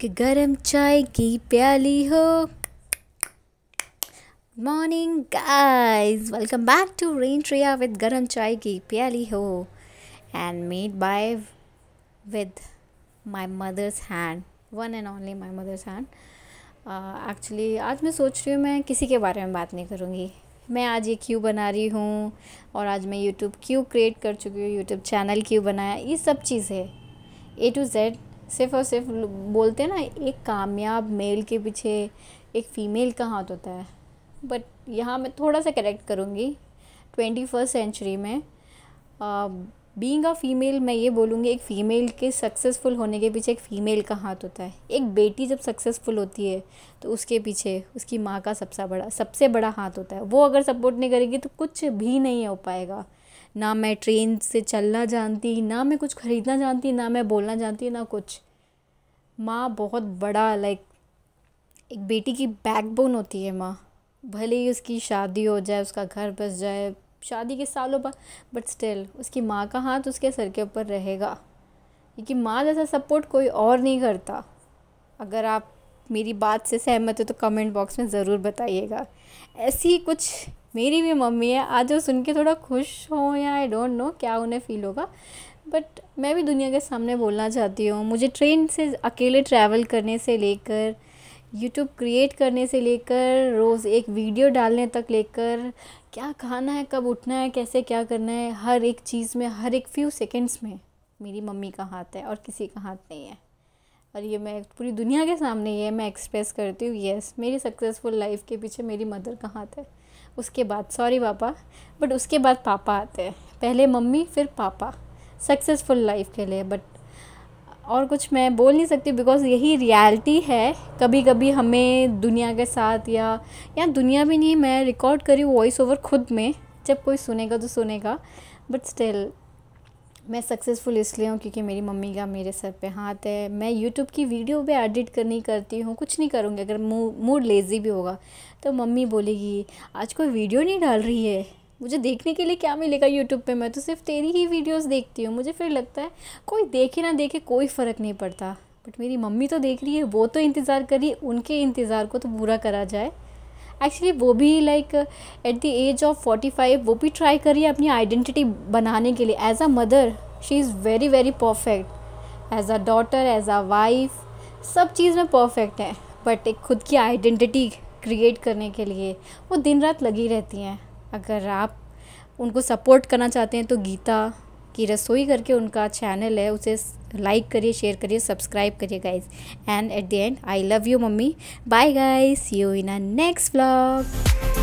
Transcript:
कि गरम चाय की प्याली हो morning guys welcome back to रेन ट्रिया विद गरम चाय की प्याली हो and made by with my mother's hand one and only my mother's hand actually आज मैं सोच रही हूँ मैं किसी के बारे में बात नहीं करूँगी मैं आज ये क्यों बना रही हूँ और आज मैं यूट्यूब क्यों क्रिएट कर चुकी हूँ यूट्यूब चैनल क्यों बनाया ये सब चीज़ है ए टू जेड सिर्फ और सिर्फ बोलते हैं ना एक कामयाब मेल के पीछे एक फ़ीमेल का हाथ होता है बट यहाँ मैं थोड़ा सा करेक्ट करूँगी ट्वेंटी फर्स्ट सेंचुरी में बींग अ फीमेल मैं ये बोलूँगी एक फ़ीमेल के सक्सेसफुल होने के पीछे एक फ़ीमेल का हाथ होता है एक बेटी जब सक्सेसफुल होती है तो उसके पीछे उसकी माँ का सबसे बड़ा सबसे बड़ा हाथ होता है वो अगर सपोर्ट नहीं करेगी तो कुछ भी नहीं हो पाएगा ना मैं ट्रेन से चलना जानती ना मैं कुछ ख़रीदना जानती ना मैं बोलना जानती ना कुछ माँ बहुत बड़ा लाइक एक बेटी की बैकबोन होती है माँ भले ही उसकी शादी हो जाए उसका घर बस जाए शादी के सालों बाद बट स्टिल उसकी माँ का हाथ उसके सर के ऊपर रहेगा क्योंकि माँ जैसा सपोर्ट कोई और नहीं करता अगर आप मेरी बात से सहमत हो तो कमेंट बॉक्स में ज़रूर बताइएगा ऐसी कुछ मेरी भी मम्मी है आज वो सुन के थोड़ा खुश हो या आई डोंट नो क्या उन्हें फ़ील होगा बट मैं भी दुनिया के सामने बोलना चाहती हूँ मुझे ट्रेन से अकेले ट्रैवल करने से लेकर यूट्यूब क्रिएट करने से लेकर रोज़ एक वीडियो डालने तक लेकर क्या खाना है कब उठना है कैसे क्या करना है हर एक चीज़ में हर एक फ्यू सेकेंड्स में मेरी मम्मी का हाथ है और किसी का हाथ नहीं है और ये मैं पूरी दुनिया के सामने ये मैं एक्सप्रेस करती हूँ येस मेरी सक्सेसफुल लाइफ के पीछे मेरी मदर कहाँ थे उसके बाद सॉरी पापा बट उसके बाद पापा आते हैं पहले मम्मी फिर पापा सक्सेसफुल लाइफ के लिए बट और कुछ मैं बोल नहीं सकती बिकॉज़ यही रियलिटी है कभी कभी हमें दुनिया के साथ या या दुनिया भी नहीं मैं रिकॉर्ड करी वॉइस ओवर खुद में जब कोई सुनेगा तो सुनेगा बट स्टिल मैं सक्सेसफुल इसलिए हूँ क्योंकि मेरी मम्मी का मेरे सर पे हाथ है मैं यूट्यूब की वीडियो भी एडिट करनी करती हूँ कुछ नहीं करूँगी अगर मूड लेज़ी भी होगा तो मम्मी बोलेगी आज कोई वीडियो नहीं डाल रही है मुझे देखने के लिए क्या मिलेगा यूट्यूब पे मैं तो सिर्फ तेरी ही वीडियोस देखती हूँ मुझे फिर लगता है कोई देखे ना देखे कोई फ़र्क नहीं पड़ता बट मेरी मम्मी तो देख रही है वो तो इंतज़ार कर है उनके इंतज़ार को तो पूरा करा जाए एक्चुअली वो भी like at the age of forty five वो भी ट्राई करिए अपनी आइडेंटिटी बनाने के लिए as a mother she is very very perfect as a daughter as a wife सब चीज़ में परफेक्ट है बट एक खुद की आइडेंटिटी क्रिएट करने के लिए वो दिन रात लगी रहती हैं अगर आप उनको सपोर्ट करना चाहते हैं तो गीता कि रसोई करके उनका चैनल है उसे लाइक करिए शेयर करिए सब्सक्राइब करिए guys and at the end I love you mummy bye guys you in a next blog